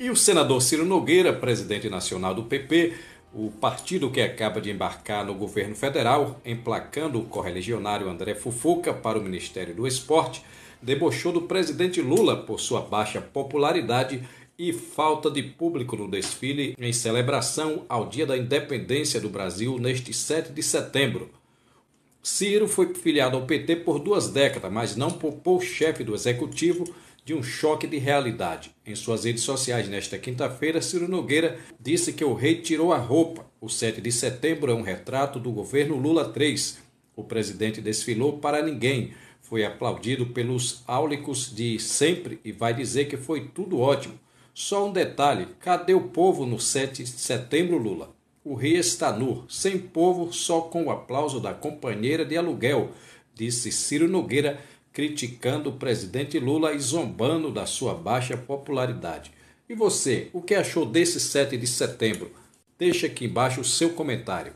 E o senador Ciro Nogueira, presidente nacional do PP, o partido que acaba de embarcar no governo federal, emplacando o correligionário André Fufuca para o Ministério do Esporte, debochou do presidente Lula por sua baixa popularidade e falta de público no desfile em celebração ao Dia da Independência do Brasil neste 7 de setembro. Ciro foi filiado ao PT por duas décadas, mas não poupou o chefe do executivo de um choque de realidade. Em suas redes sociais nesta quinta-feira, Ciro Nogueira disse que o rei tirou a roupa. O 7 de setembro é um retrato do governo Lula III. O presidente desfilou para ninguém. Foi aplaudido pelos áulicos de sempre e vai dizer que foi tudo ótimo. Só um detalhe: cadê o povo no 7 de setembro, Lula? O rei está nu, sem povo, só com o aplauso da companheira de aluguel, disse Ciro Nogueira criticando o presidente Lula e zombando da sua baixa popularidade. E você, o que achou desse 7 de setembro? Deixe aqui embaixo o seu comentário.